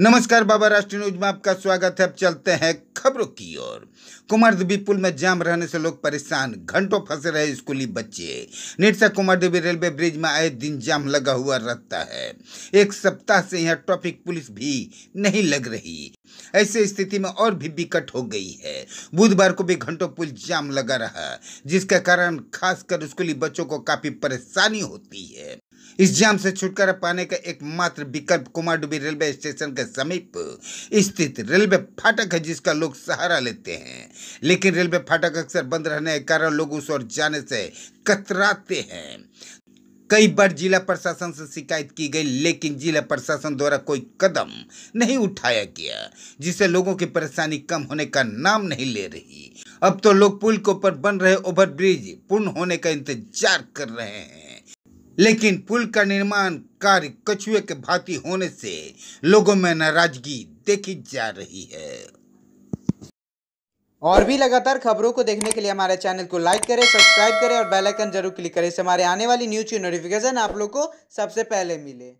नमस्कार बाबा राष्ट्रीय न्यूज में आपका स्वागत है अब चलते हैं खबरों की ओर कुमार देवी पुल में जाम रहने से लोग परेशान घंटों फंसे रहे स्कूली बच्चे निरसा कुमार देवी रेलवे ब्रिज में आए दिन जाम लगा हुआ रहता है एक सप्ताह से यहाँ ट्रैफिक पुलिस भी नहीं लग रही ऐसी स्थिति में और भी विकट हो गई है बुधवार को भी घंटों पुल जाम लगा रहा जिसके कारण खासकर स्कूली बच्चों को काफी परेशानी होती है इस जाम से छुटकारा पाने का एकमात्र विकल्प कुमारडुबी रेलवे स्टेशन के समीप स्थित रेलवे फाटक है जिसका लोग सहारा लेते हैं लेकिन रेलवे फाटक अक्सर बंद रहने के कारण लोग उस ओर जाने से कतराते हैं कई बार जिला प्रशासन से शिकायत की गई लेकिन जिला प्रशासन द्वारा कोई कदम नहीं उठाया गया जिससे लोगों की परेशानी कम होने का नाम नहीं ले रही अब तो लोग पुल के ऊपर बन रहे ओवरब्रिज पूर्ण होने का इंतजार कर रहे हैं लेकिन पुल का निर्माण कार्य कछुए के भांति होने से लोगों में नाराजगी देखी जा रही है और भी लगातार खबरों को देखने के लिए हमारे चैनल को लाइक करें सब्सक्राइब करें और बेल आइकन जरूर क्लिक करें इससे हमारे आने वाली न्यूज की नोटिफिकेशन आप लोग को सबसे पहले मिले